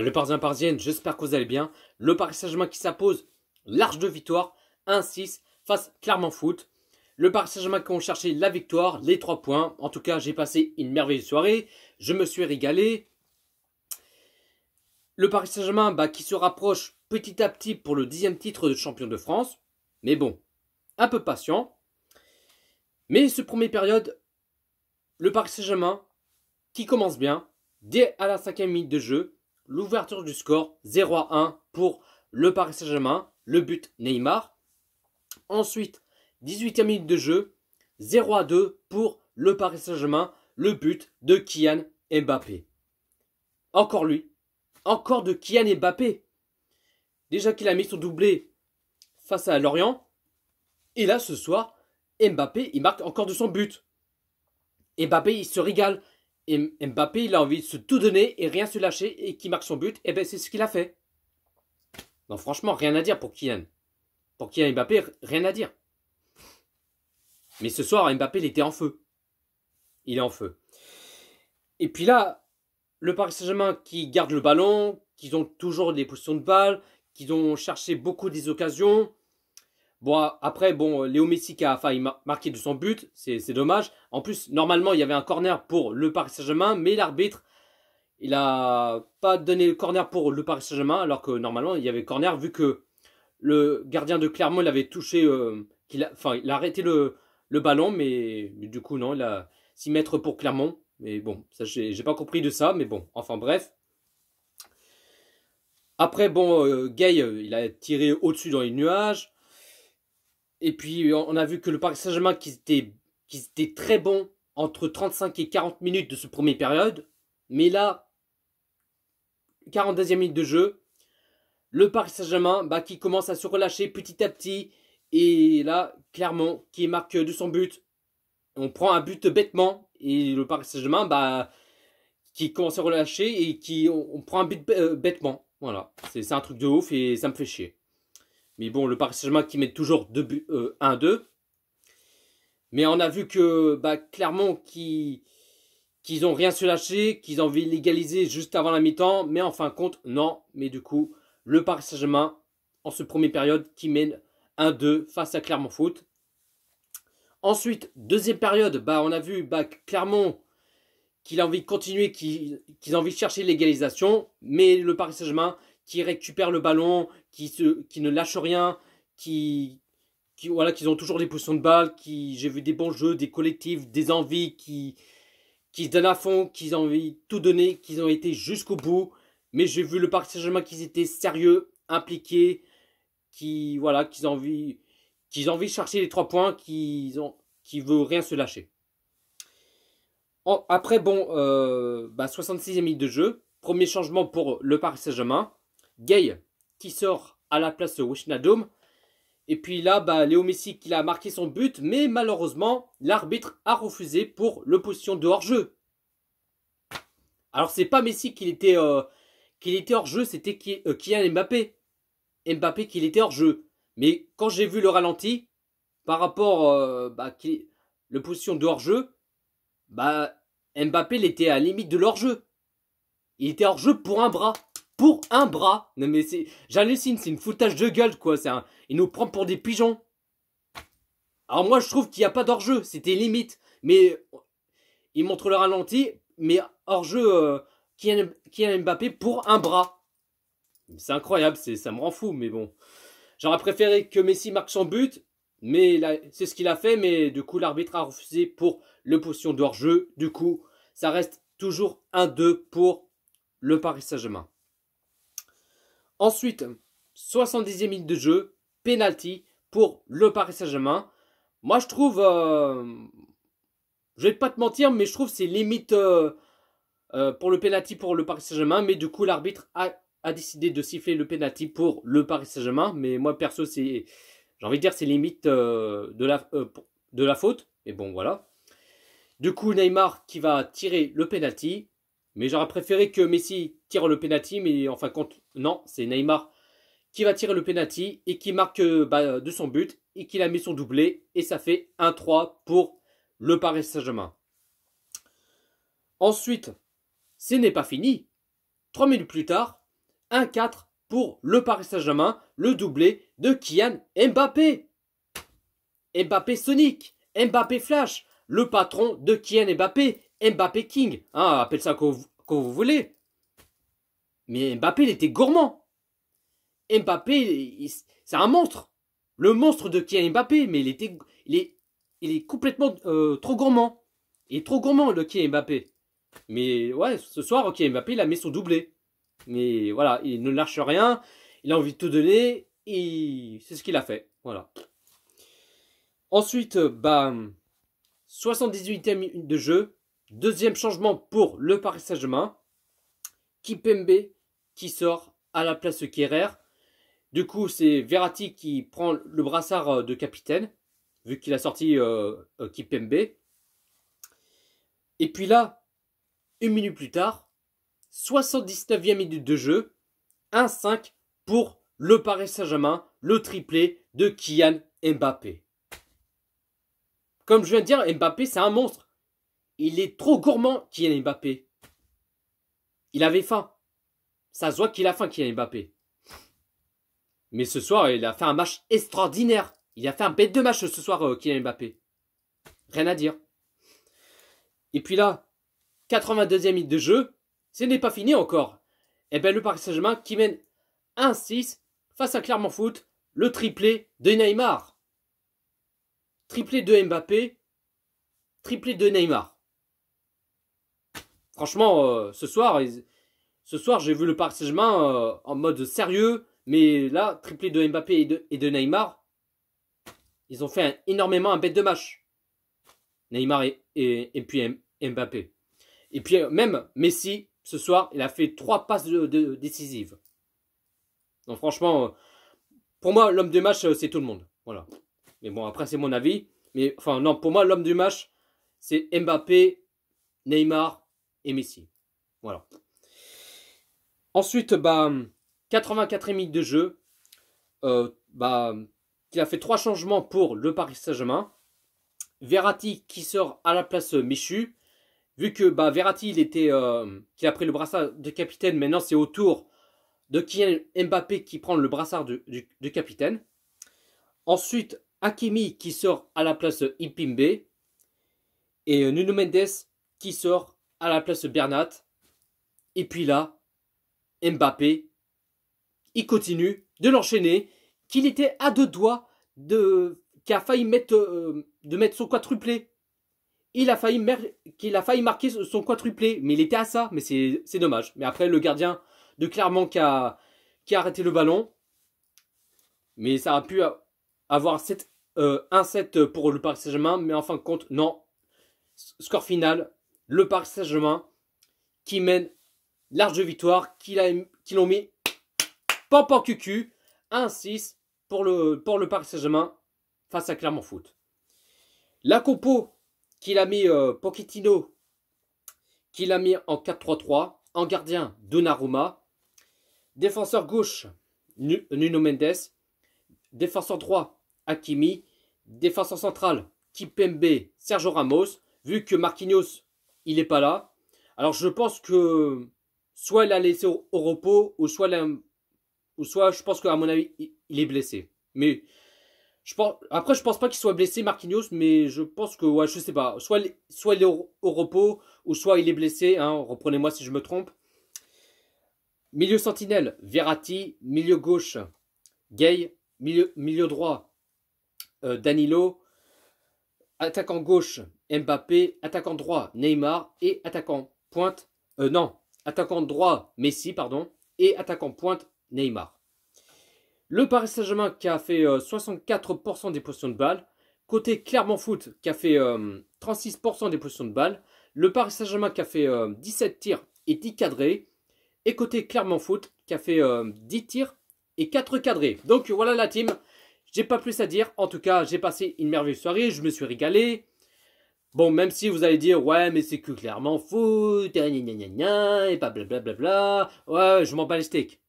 Le parisiens parisiennes, j'espère que vous allez bien. Le Paris Saint-Germain qui s'impose, large de victoire, 1-6 face Clermont Foot. Le Paris Saint-Germain qui ont cherché la victoire, les 3 points. En tout cas, j'ai passé une merveilleuse soirée, je me suis régalé. Le Paris Saint-Germain bah, qui se rapproche petit à petit pour le dixième titre de champion de France. Mais bon, un peu patient. Mais ce premier période, le Paris Saint-Germain qui commence bien, dès à la cinquième minute de jeu, l'ouverture du score 0 à 1 pour le Paris Saint-Germain, le but Neymar. Ensuite, 18e minute de jeu, 0 à 2 pour le Paris Saint-Germain, le but de Kylian Mbappé. Encore lui, encore de Kylian Mbappé. Déjà qu'il a mis son doublé face à Lorient, et là ce soir, Mbappé, il marque encore de son but. Mbappé, il se régale. Mbappé, il a envie de se tout donner et rien se lâcher et qui marque son but, et eh ben c'est ce qu'il a fait. Non, franchement, rien à dire pour Kylian. Pour Kylian Mbappé, rien à dire. Mais ce soir, Mbappé, il était en feu. Il est en feu. Et puis là, le Paris Saint-Germain qui garde le ballon, qu'ils ont toujours des positions de balle, qu'ils ont cherché beaucoup des occasions, Bon, après, bon, euh, Léo Messi qui a failli marquer de son but, c'est dommage. En plus, normalement, il y avait un corner pour le Paris Saint-Germain, mais l'arbitre, il n'a pas donné le corner pour le Paris Saint-Germain, alors que normalement, il y avait corner vu que le gardien de Clermont l'avait touché, euh, qu'il a, enfin, il a arrêté le, ballon, mais, du coup, non, il a 6 mètres pour Clermont. Mais bon, ça, j'ai pas compris de ça, mais bon, enfin, bref. Après, bon, euh, Gay, il a tiré au-dessus dans les nuages. Et puis, euh, on a vu que le Paris Saint-Germain, qui était, très bon entre 35 et 40 minutes de ce premier période, mais là, 42e minute de jeu, le Paris Saint-Germain bah, qui commence à se relâcher petit à petit, et là, clairement, qui marque de son but, on prend un but bêtement, et le Paris Saint-Germain bah, qui commence à relâcher et qui on, prend un but euh, bêtement. Voilà, c'est un truc de ouf et ça me fait chier. Mais bon, le Paris Saint-Germain qui met toujours 1-2. Euh, mais on a vu que bah, Clermont qui qu'ils n'ont rien se lâcher, qu'ils ont envie l'égaliser juste avant la mi-temps, mais en fin de compte, non. Mais du coup, le Paris Saint-Germain, en ce premier période, qui mène 1-2 face à Clermont Foot. Ensuite, deuxième période, bah, on a vu bah, Clermont qu'il a envie de continuer, qu'ils ont envie de chercher l'égalisation, mais le Paris Saint-Germain qui récupèrent le ballon, qui, se, qui ne lâchent rien, qui, qui voilà, qu'ils ont toujours des poussons de balle, qui j'ai vu des bons jeux, des collectifs, des envies, qui, qui se donnent à fond, qui ont envie tout donner, qui ont été jusqu'au bout. Mais j'ai vu le Paris Saint-Germain qu'ils étaient sérieux, impliqués, qui voilà, qu'ils ont envie, qu'ils ont envie de chercher les trois points, qui ont, qui veut rien se lâcher. après bon, 66e euh, bah, minute de jeu, premier changement pour le Paris Saint-Germain. Gay qui sort à la place de Wishnadom. Et puis là, bah, Léo Messi qui a marqué son but, mais malheureusement, l'arbitre a refusé pour l'opposition de hors-jeu. Alors c'est pas Messi qui était, euh, était hors-jeu, c'était qui euh, Mbappé. Mbappé qui était hors-jeu. Mais quand j'ai vu le ralenti, par rapport à euh, bah, le position de hors-jeu, bah, Mbappé était à la limite de l'hors-jeu. Il était hors-jeu pour un bras pour un bras. Non mais c'est, j'hallucine, c'est une foutage de gueule quoi. C'est il nous prend pour des pigeons. Alors moi je trouve qu'il n'y a pas d'hors-jeu, c'était limite. Mais il montre le ralenti, mais hors-jeu qui euh, a Mbappé pour un bras. C'est incroyable, c'est, ça me rend fou, mais bon. J'aurais préféré que Messi marque son but, mais c'est ce qu'il a fait, mais du coup l'arbitre a refusé pour le potion d'hors-jeu. Du coup, ça reste toujours un 2 pour le Paris Saint-Germain. Ensuite, 70e minute de jeu, penalty pour le Paris Saint-Germain. Moi, je trouve, euh, je vais pas te mentir, mais je trouve c'est limite euh, euh, pour le penalty pour le Paris Saint-Germain. Mais du coup, l'arbitre a, décidé de siffler le penalty pour le Paris Saint-Germain. Mais moi, perso, c'est, j'ai envie de dire, c'est limite de la de la faute. Mais bon, voilà. Du coup, Neymar qui va tirer le penalty. Mais j'aurais préféré que Messi tire le penalty, mais en fin de compte, non, c'est Neymar qui va tirer le penalty et qui marque bah, de son but et qu'il a mis son doublé et ça fait 1-3 pour le Paris Saint-Germain. Ensuite, ce n'est pas fini. Trois minutes plus tard, 1-4 pour le Paris Saint-Germain, le doublé de Kian Mbappé. Mbappé Sonic, Mbappé Flash, le patron de Kian Mbappé Mbappé King. Hein, appelle ça comme vous voulez. Mais Mbappé, il était gourmand. Mbappé, c'est un monstre. Le monstre de Kia Mbappé, mais il, était, il, est, il est complètement euh, trop gourmand. Il est trop gourmand, le Kia Mbappé. Mais ouais, ce soir, ok Mbappé, il a mis son doublé. Mais voilà, il ne lâche rien. Il a envie de tout donner. Et c'est ce qu'il a fait. Voilà. Ensuite, euh, bah, 78e de jeu, Deuxième changement pour le Paris Saint-Germain. Kipembe qui sort à la place de Du coup, c'est Verratti qui prend le brassard euh, de capitaine, vu qu'il a sorti euh, euh, Kipembe. Et puis là, une minute plus tard, 79e minute de jeu, 1-5 pour le Paris Saint-Germain, le triplé de Kylian Mbappé. Comme je viens de dire, Mbappé, c'est un monstre. Il est trop gourmand, Kylian Mbappé. Il avait faim. Ça se voit qu'il a faim, Kylian Mbappé. Mais ce soir, il a fait un match extraordinaire. Il a fait un bête de match ce soir, euh, Kylian Mbappé. Rien à dire. Et puis là, 82e minute de jeu, ce n'est pas fini encore. Et eh bien le Paris Saint-Germain qui mène 1-6 face à Clermont Foot, le triplé de Neymar. Triplé de Mbappé, triplé de Neymar franchement, euh, ce soir, ce soir, j'ai vu le Paris euh, en mode sérieux, mais là, triplé de Mbappé et de, Neymar, ils ont fait énormément un bête de match. Neymar et, puis Mbappé. Et puis euh, même Messi, ce soir, il a fait trois passes décisives. Donc franchement, pour moi, l'homme du match, c'est tout le monde. Voilà. Mais bon, après, c'est mon avis. Mais enfin, non, pour moi, l'homme du match, c'est Mbappé, Neymar et Messi. Voilà. Ensuite, bah, 84e de jeu. Euh, bah, qui a fait trois changements pour le Paris Saint-Germain. Verratti qui sort à la place Michu. Vu que bah, Verratti, il était, euh, qui a pris le brassard de capitaine, maintenant c'est au tour de Kylian Mbappé qui prend le brassard de, capitaine. Ensuite, Hakimi qui sort à la place Ipimbe. Et euh, Nuno Mendes qui sort à la place Bernat. Et puis là, Mbappé, il continue de l'enchaîner, qu'il était à deux doigts de qui a failli mettre euh, de mettre son quadruplé. Il a failli qu'il a failli marquer son quadruplé, mais il était à ça, mais c'est dommage. Mais après le gardien de Clermont qui a, qui a arrêté le ballon. Mais ça a pu avoir 7, 1-7 euh, pour le Paris Saint-Germain, mais en fin de compte, non. Score final, le Paris Saint-Germain qui mène large de victoire, qui l'ont mis pop en cucu, 1-6 pour le, pour le Paris Saint-Germain face à Clermont Foot. La compo qu'il a mis euh, Pochettino, qu'il a mis en 4-3-3, en gardien Donnarumma, défenseur gauche Nuno Mendes, défenseur droit Hakimi, défenseur central Kipembe, Sergio Ramos, vu que Marquinhos il n'est pas là. Alors je pense que soit il a laissé au, repos, ou soit, ou soit je pense qu'à mon avis, il, est blessé. Mais je pense, après, je pense pas qu'il soit blessé, Marquinhos, mais je pense que, ouais, je sais pas. Soit, il est au, repos, ou soit il est blessé. Hein, reprenez-moi si je me trompe. Milieu sentinelle, Verratti. Milieu gauche, Gay. Milieu, milieu droit, euh, Danilo attaquant gauche, Mbappé, attaquant droit, Neymar et attaquant pointe, euh, non, attaquant droit, Messi, pardon, et attaquant pointe, Neymar. Le Paris Saint-Germain qui a fait 64% euh, des potions de balle, côté Clermont Foot qui a fait 36% euh, des positions de balle, le Paris Saint-Germain qui a fait 17 tirs et 10 cadrés, et côté Clermont Foot qui a fait 10 tirs et 4 cadrés. Donc voilà la team. J'ai pas plus à dire. En tout cas, j'ai passé une merveilleuse soirée. Je me suis régalé. Bon, même si vous allez dire, ouais, mais c'est que clairement foot. »« et pas blablabla, ouais, je m'en bats les steaks.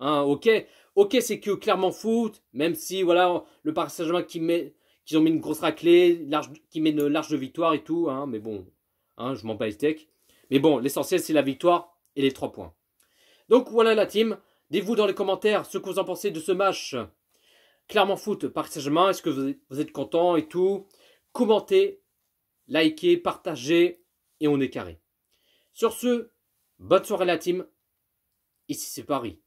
Hein, ok, ok, c'est que clairement foot. même si, voilà, le Paris Saint-Germain qui met, qu'ils ont mis une grosse raclée, qui met une large victoire et tout, hein, mais bon, hein, je m'en bats les steaks. Mais bon, l'essentiel, c'est la victoire et les trois points. Donc voilà la team. Dites-vous dans les commentaires ce que vous en pensez de ce match. Clairement Foot, Paris saint est-ce que vous êtes content et tout Commentez, likez, partagez et on est carré. Sur ce, bonne soirée la team. Ici c'est Paris.